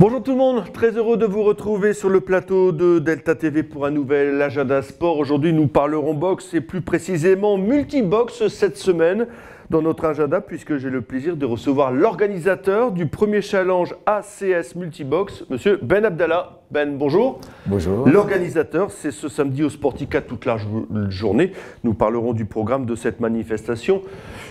Bonjour tout le monde, très heureux de vous retrouver sur le plateau de Delta TV pour un nouvel agenda sport. Aujourd'hui, nous parlerons boxe et plus précisément multi multibox cette semaine dans notre agenda puisque j'ai le plaisir de recevoir l'organisateur du premier challenge ACS Multibox, monsieur Ben Abdallah. Ben, bonjour. Bonjour. L'organisateur, c'est ce samedi au Sportica toute la journée. Nous parlerons du programme de cette manifestation.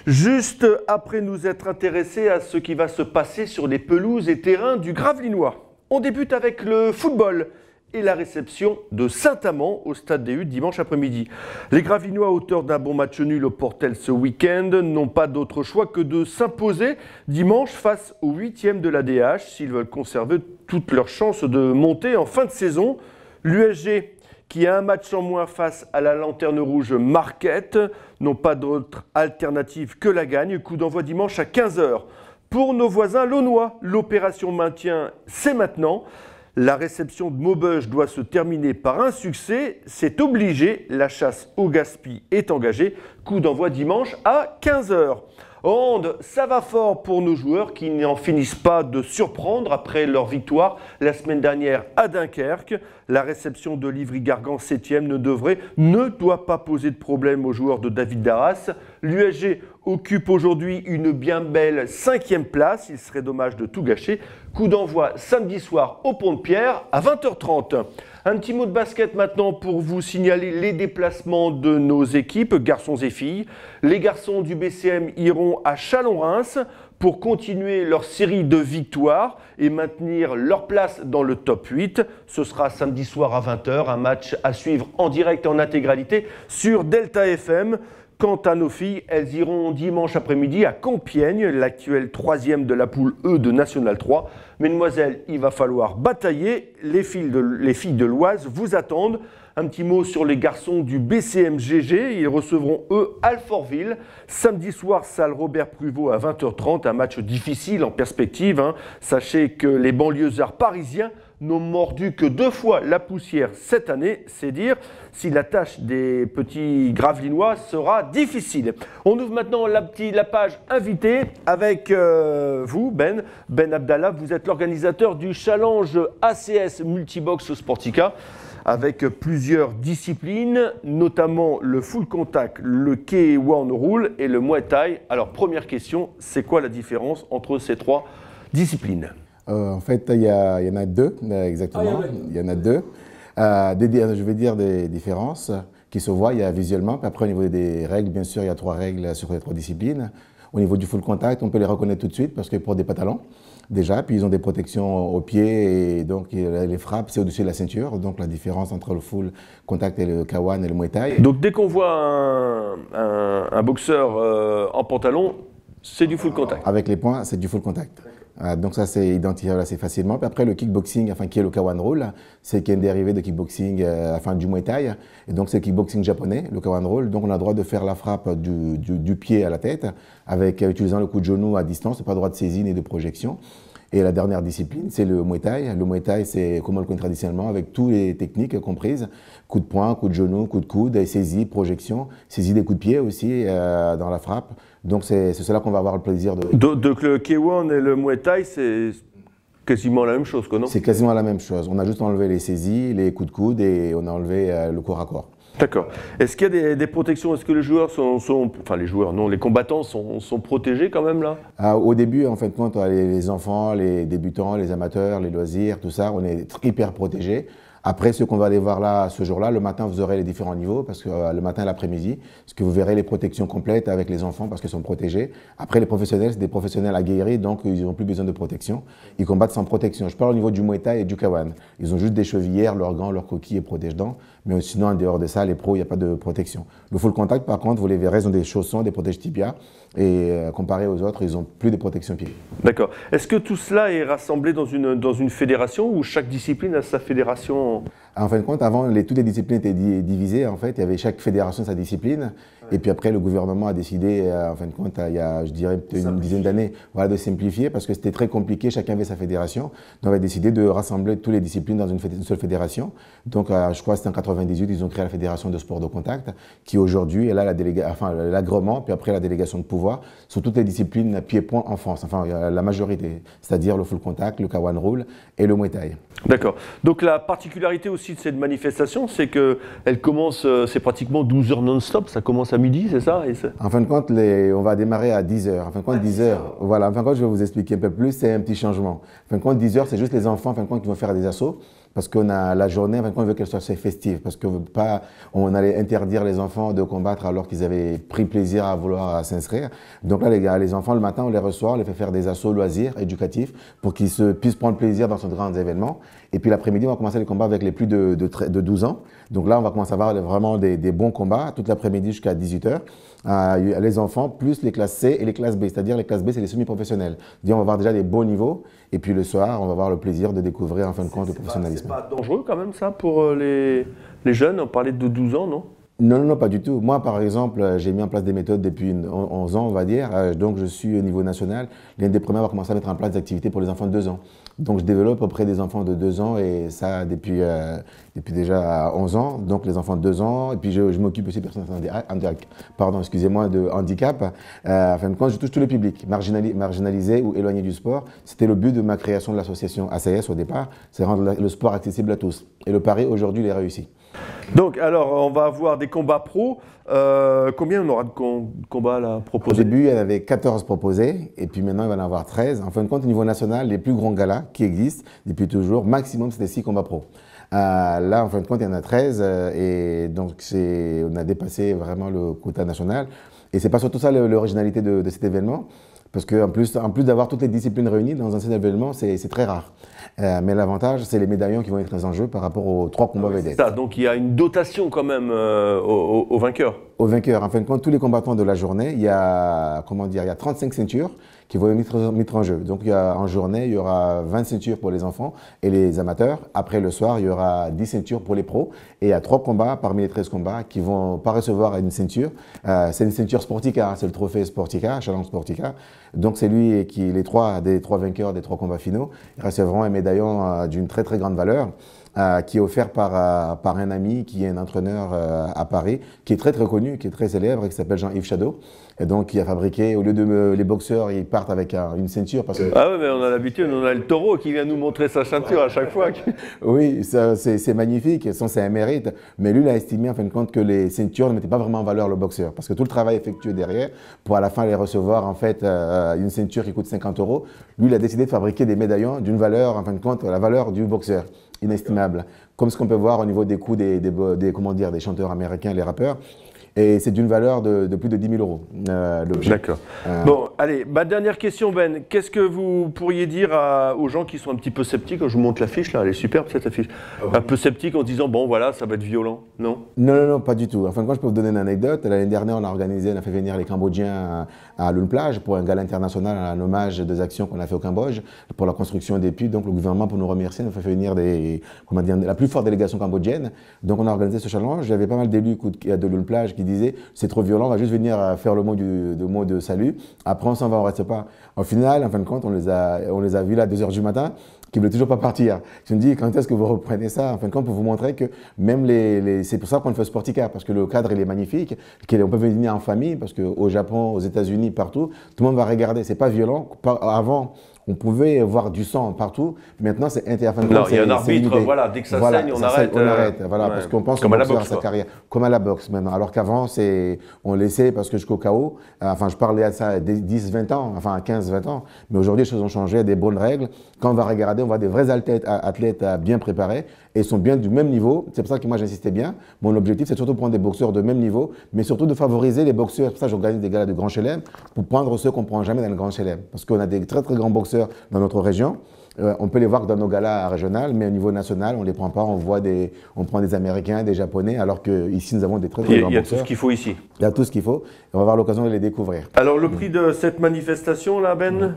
Juste après nous être intéressés à ce qui va se passer sur les pelouses et terrains du Gravelinois. On débute avec le football et la réception de Saint-Amand au stade des Huttes dimanche après-midi. Les Gravinois, auteurs d'un bon match nul au Portel ce week-end, n'ont pas d'autre choix que de s'imposer dimanche face au 8e de la DH s'ils veulent conserver toutes leurs chances de monter en fin de saison. L'USG qui a un match en moins face à la Lanterne Rouge Marquette, n'ont pas d'autre alternative que la gagne. Coup d'envoi dimanche à 15h. Pour nos voisins launois, l'opération maintien, c'est maintenant la réception de Maubeuge doit se terminer par un succès, c'est obligé, la chasse au gaspillage est engagée, coup d'envoi dimanche à 15h onde ça va fort pour nos joueurs qui n'en finissent pas de surprendre après leur victoire la semaine dernière à Dunkerque. La réception de Livry-Gargan 7e ne devrait, ne doit pas poser de problème aux joueurs de David Darras. L'USG occupe aujourd'hui une bien belle 5e place. Il serait dommage de tout gâcher. Coup d'envoi samedi soir au Pont de Pierre à 20h30. Un petit mot de basket maintenant pour vous signaler les déplacements de nos équipes, garçons et filles. Les garçons du BCM iront à Chalon-Reims pour continuer leur série de victoires et maintenir leur place dans le top 8. Ce sera samedi soir à 20h, un match à suivre en direct et en intégralité sur Delta FM. Quant à nos filles, elles iront dimanche après-midi à Compiègne, l'actuelle troisième de la poule E de National 3. Mesdemoiselles, il va falloir batailler. Les filles de, les filles de l'Oise vous attendent. Un petit mot sur les garçons du BCMGG. Ils recevront, eux, Alfortville. Samedi soir, salle Robert Pruvot à 20h30. Un match difficile en perspective. Hein. Sachez que les banlieusards parisiens n'ont mordu que deux fois la poussière cette année, c'est dire si la tâche des petits gravelinois sera difficile. On ouvre maintenant la, petite, la page invité avec euh, vous, Ben. Ben Abdallah, vous êtes l'organisateur du challenge ACS Multibox Sportica avec plusieurs disciplines, notamment le full contact, le K1 rule et le Muay Thai. Alors première question, c'est quoi la différence entre ces trois disciplines euh, En fait, il y, en a deux, euh, exactement. Ah, il y en a deux. Euh, je vais dire des différences qui se voient y a visuellement. Après, au niveau des règles, bien sûr, il y a trois règles sur les trois disciplines. Au niveau du full contact, on peut les reconnaître tout de suite parce qu'ils portent des pantalons déjà, puis ils ont des protections aux pieds et donc les frappes, c'est au-dessus de la ceinture. Donc la différence entre le full contact et le kawan et le muay thai. Donc dès qu'on voit un, boxeur euh, en pantalon, c'est du full contact. Avec les poings, c'est du full contact. Euh, donc ça, c'est identifié assez facilement. après, le kickboxing, enfin, qui est le Kawan Roll, c'est qui est un dérivé de kickboxing, euh, enfin, du Muay Thai. Et donc, c'est le kickboxing japonais, le Kawan Roll. Donc, on a le droit de faire la frappe du, pied à la tête, avec, euh, utilisant le coup de genou à distance, pas le droit de saisine et de projection. Et la dernière discipline, c'est le Muay Thai. Le Muay Thai, c'est comme on le connaît traditionnellement, avec toutes les techniques comprises coup de poing, coup de genou, coup de coude, saisie, projection, saisie des coups de pied aussi euh, dans la frappe. Donc c'est cela qu'on va avoir le plaisir de. Donc, le k et le Muay Thai, c'est quasiment la même chose, quoi, non C'est quasiment la même chose. On a juste enlevé les saisies, les coups de coude et on a enlevé euh, le corps à corps. D'accord. Est-ce qu'il y a des, protections Est-ce que les joueurs sont, Enfin, les joueurs, non, les combattants sont, protégés quand même là ah, Au début, en fait, quand les, les enfants, les débutants, les amateurs, les loisirs, tout ça, on est hyper protégés. Après, ce qu'on va aller voir là, ce jour-là, le matin, vous aurez les différents niveaux, parce que euh, le matin et l'après-midi, ce que vous verrez les protections complètes avec les enfants, parce qu'ils sont protégés. Après, les professionnels, c'est des professionnels aguerris, donc ils n'ont plus besoin de protection. Ils combattent sans protection. Je parle au niveau du Moeta et du Kawan. Ils ont juste des chevillères, leurs gants, leurs coquilles et protège-dents. Mais sinon, en dehors de ça, les pros, il n'y a pas de protection. Le full contact, par contre, vous les verrez, ils ont des chaussons, des protèges tibia. Et euh, comparé aux autres, ils n'ont plus de protection pied. D'accord. Est-ce que tout cela est rassemblé dans une, dans une fédération ou chaque discipline a sa fédération en fin de compte, avant, les, toutes les disciplines étaient divisées. En fait, il y avait chaque fédération sa discipline. Et puis après, le gouvernement a décidé, euh, en fin de compte, il y a, je dirais, une dizaine d'années, voilà, de simplifier parce que c'était très compliqué. Chacun avait sa fédération. Donc, on a décidé de rassembler toutes les disciplines dans une, seule fédération. Donc, euh, je crois que c'était en 98, ils ont créé la Fédération de sport de contact, qui aujourd'hui elle là la enfin, puis après la délégation de pouvoir, sur toutes les disciplines pieds-points en France, enfin, la majorité, c'est-à-dire le full contact, le kawan rule et le muay thai. D'accord. Donc, la particularité aussi de cette manifestation, c'est qu'elle commence, euh, c'est pratiquement 12 heures non-stop, ça commence à midi, c'est ça En fin de compte, on va démarrer à 10h. En fin de compte, 10h. Ah, voilà, en fin de compte, je vais vous expliquer un peu plus, c'est un petit changement. En fin de compte, 10h, c'est juste les enfants, en fin de compte, qui vont faire des assauts. Parce qu'on a la journée, en on veut qu'elle soit assez festive. Parce qu'on pas, on allait interdire les enfants de combattre alors qu'ils avaient pris plaisir à vouloir s'inscrire. Donc là, les, gars, les enfants, le matin, on les reçoit, on les fait faire des assauts loisirs, éducatifs, pour qu'ils puissent prendre plaisir dans ce grand événement. Et puis l'après-midi, on va commencer les combats avec les plus de, 12 ans. Donc là, on va commencer à avoir vraiment des, bons combats, toute l'après-midi jusqu'à 18h. Euh, les enfants, plus les classes C et les classes B. C'est-à-dire les classes B, c'est les semi-professionnels. On va avoir déjà des bons niveaux. Et puis le soir, on va avoir le plaisir de découvrir en fin de compte le professionnalisme. C'est pas dangereux quand même ça pour euh, les, les jeunes On parlait de 12 ans, non non, non, pas du tout. Moi, par exemple, euh, j'ai mis en place des méthodes depuis 11 ans, on va dire. Euh, donc, je suis au niveau national l'un des premiers à avoir commencé à mettre en place des activités pour les enfants de 2 ans. Donc, je développe auprès des enfants de 2 ans et ça depuis, euh, depuis déjà 11 ans. Donc, les enfants de 2 ans. Et puis, je, m'occupe aussi de personnes pardon, excusez-moi, de handicap. en fin de compte, je touche tout le public, marginalisé ou éloigné du sport. C'était le but de ma création de l'association ACS au départ, c'est rendre le sport accessible à tous. Et le pari aujourd'hui, il est réussi. Donc, alors, on va avoir des combats pro. Euh, combien on aura de combats là, proposés Au début, il y en avait 14 proposés, et puis maintenant, il va en avoir 13. En fin de compte, au niveau national, les plus grands galas qui existent depuis toujours, maximum, c'était 6 combats pro. Euh, là, en fin de compte, il y en a 13, euh, et donc on a dépassé vraiment le quota national. Et c'est pas surtout ça l'originalité de, cet événement, parce qu'en plus, en plus d'avoir toutes les disciplines réunies dans un seul événement, c'est très rare. Euh, mais l'avantage, c'est les médaillons qui vont être en jeu par rapport aux trois combats ah vedettes. donc il y a une dotation quand même euh, aux, vainqueurs au vainqueur. En fin de compte, tous les combattants de la journée, il y a, comment dire, il y a 35 ceintures qui vont être mises en jeu. Donc, il y en journée, il y aura 20 ceintures pour les enfants et les amateurs. Après, le soir, il y aura 10 ceintures pour les pros. Et il y a 3 combats parmi les 13 combats qui vont pas recevoir une ceinture. Euh, c'est une ceinture Sportica, hein, c'est le trophée Sportica, Challenge Sportica. Donc, c'est lui qui, les trois, des trois vainqueurs des trois combats finaux, recevront un médaillon euh, d'une très, très grande valeur. Euh, qui est offert par, euh, par un ami qui est un entraîneur euh, à Paris, qui est très très connu, qui est très célèbre, qui s'appelle Jean-Yves Chadeau. Et donc, il a fabriqué, au lieu de me, les boxeurs, ils partent avec une ceinture. Parce que... Ah oui, mais on a l'habitude, on a le taureau qui vient nous montrer sa ceinture à chaque fois. oui, c'est magnifique, c'est un mérite. Mais lui, il a estimé en fin de compte que les ceintures ne mettaient pas vraiment en valeur le boxeur. Parce que tout le travail effectué derrière, pour à la fin les recevoir, en fait, une ceinture qui coûte 50 euros, lui, il a décidé de fabriquer des médaillons d'une valeur, en fin de compte, la valeur du boxeur inestimable. Comme ce qu'on peut voir au niveau des coûts des, des, comment dire, des chanteurs américains, les rappeurs. Et c'est d'une valeur de, plus de 10 000 euros, euh, l'objet. D'accord. Euh, bon, allez, ma dernière question, Ben. Qu'est-ce que vous pourriez dire aux gens qui sont un petit peu sceptiques Je vous montre l'affiche, là, elle est superbe cette affiche. Ah un peu sceptique en disant, bon, voilà, ça va être violent, non Non, non, non, pas du tout. Enfin, quand je peux vous donner une anecdote, l'année dernière, on a organisé, on a fait venir les Cambodgiens à, à Plage pour un gala international, un hommage des actions qu'on a fait au Cambodge pour la construction des puits. Donc, le gouvernement, pour nous remercier, nous a fait venir des, comment dire, la plus forte délégation cambodgienne. Donc, on a organisé ce challenge. J'avais pas mal d'élus de Lune Plage qui disait c'est trop violent, on va juste venir euh, faire le mot, de, mot de salut. Après, on s'en va, on reste pas. En final, en fin de compte, on les a, on les a vus là à 2 h du matin qui ne voulaient toujours pas partir. Je me dis, quand est-ce que vous reprenez ça En fin de compte, pour vous montrer que même les. c'est pour ça qu'on fait Sportica, parce que le cadre, il est magnifique, qu'on peut venir en famille, parce que qu'au Japon, aux États-Unis, partout, tout le monde va regarder. C'est pas violent. Avant, on pouvait voir du sang partout. Maintenant, c'est intervenant. il y a un arbitre. Voilà, dès que ça saigne, on, euh, arrête, voilà, parce qu'on pense comme à la sa carrière, comme à la boxe maintenant. Alors qu'avant, c'est on laissait parce que jusqu'au KO. Enfin, je parlais à ça 10, 20 ans, enfin 15, 20 ans. Mais aujourd'hui, les choses ont changé. Des bonnes règles. Quand on va regarder, on voit des vrais athlètes, athlètes bien préparés et sont bien du même niveau. C'est pour ça que moi j'insistais bien. Mon objectif, c'est surtout de prendre des boxeurs de même niveau, mais surtout de favoriser les boxeurs. C'est pour ça que j'organise des galas de Grand Chelem pour prendre ceux qu'on ne prend jamais dans le Grand Chelem. Parce qu'on a des très très grands boxeurs dans notre région. Euh, on peut les voir dans nos galas régionales, mais au niveau national, on ne les prend pas. On, voit des, on prend des Américains, des Japonais, alors qu'ici, nous avons des très, très grands boxeurs. Il y a tout ce qu'il faut ici. Il y a tout ce qu'il faut. Et on va avoir l'occasion de les découvrir. Alors, le prix de cette manifestation, là, Ben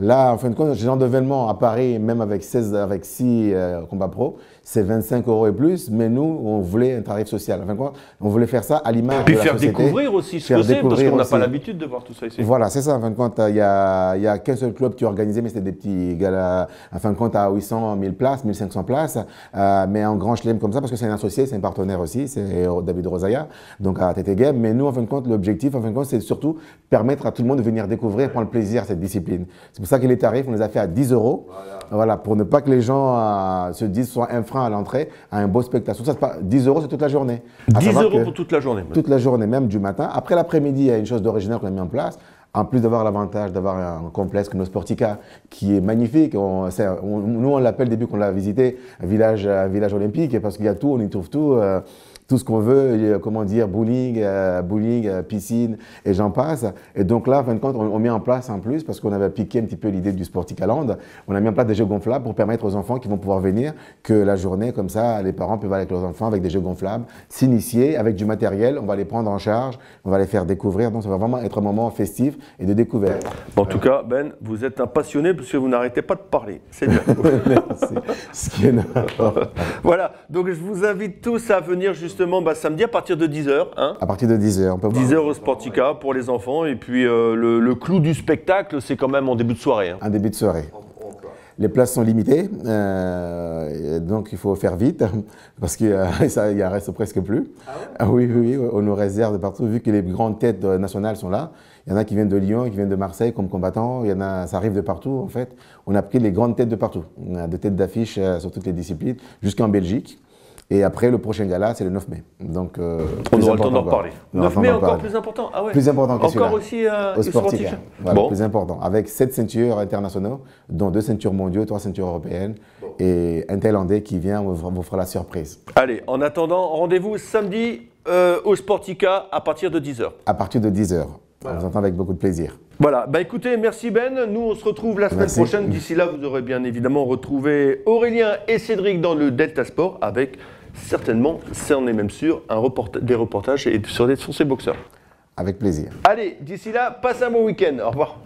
Là, en fin de compte, ce genre d'événement à Paris, même avec 16, avec 6 euh, combats pro, c'est 25 euros et plus, mais nous, on voulait un tarif social. En fin on voulait faire ça à l'image de la société. Puis faire découvrir aussi ce que c'est, parce qu'on n'a pas l'habitude de voir tout ça ici. Voilà, c'est ça. En fin de compte, euh, il n'y a, y a qu'un seul club qui organisé, mais c'était des petits galas, en fin de compte, à 800, 1000 places, 1500 places, euh, mais en grand chelem comme ça, parce que c'est un associé, c'est un partenaire aussi, c'est David Rosaya, donc à TT Game. Mais nous, en fin de compte, l'objectif, en fin de compte, c'est surtout permettre à tout le monde de venir découvrir, prendre plaisir à cette discipline pour ça que les tarifs, on les a fait à 10 euros. Voilà. pour ne pas que les gens euh, se disent soit un frein à l'entrée à un beau spectacle. Ça, pas, 10 euros, c'est toute la journée. 10 euros pour toute la journée. Toute la journée, même du matin. Après l'après-midi, il y a une chose d'originaire qu'on a mis en place. En plus d'avoir l'avantage d'avoir un complexe comme le Sportica, qui est magnifique. nous, on l'appelle depuis qu'on l'a visité, village, euh, village olympique, parce qu'il y a tout, on y trouve tout. Euh, tout ce qu'on veut, comment dire, bowling, euh, bowling, euh, piscine, et j'en passe. Et donc là, en fin de compte, on, met en place en plus, parce qu'on avait piqué un petit peu l'idée du Sporticaland, on a mis en place des jeux gonflables pour permettre aux enfants qui vont pouvoir venir que la journée, comme ça, les parents peuvent aller avec leurs enfants avec des jeux gonflables, s'initier avec du matériel, on va les prendre en charge, on va les faire découvrir. Donc ça va vraiment être un moment festif et de découverte. en tout cas, Ben, vous êtes un passionné parce que vous n'arrêtez pas de parler. C'est bien. Merci. Ce qui est voilà. Donc je vous invite tous à venir justement justement bah, samedi à partir de 10h. Hein. à partir de 10h, on peut 10h au Sportica pour les enfants. Et puis euh, le, clou du spectacle, c'est quand même en début de soirée. Hein. Un début de soirée. Les places sont limitées, euh, donc il faut faire vite parce qu'il euh, n'y en reste presque plus. Ah ah oui, oui, oui, on nous réserve de partout vu que les grandes têtes nationales sont là. Il y en a qui viennent de Lyon, qui viennent de Marseille comme combattants. Il y en a, ça arrive de partout en fait. On a pris les grandes têtes de partout. On des têtes d'affiche sur toutes les disciplines, jusqu'en Belgique. Et après, le prochain gala, c'est le 9 mai. Donc, euh, on aura le temps d'en reparler. 9 mai, encore plus important. Ah Plus important que Encore aussi euh, au sportif. Hein. Plus important. Avec 7 ceintures internationales, dont 2 ceintures mondiaux, 3 ceintures européennes. Et un Thaïlandais qui vient vous fera la surprise. Allez, en attendant, rendez-vous samedi euh, au Sportica à partir de 10h. À partir de 10h. On vous entend avec beaucoup de plaisir. Voilà, bah écoutez, merci Ben. Nous, on se retrouve la semaine prochaine. D'ici là, vous aurez bien évidemment retrouvé Aurélien et Cédric dans le Delta Sport avec certainement, ça en est même sûr, un des reportages et sur, des, sur boxeurs. Avec plaisir. Allez, d'ici là, passe un bon week-end. Au revoir.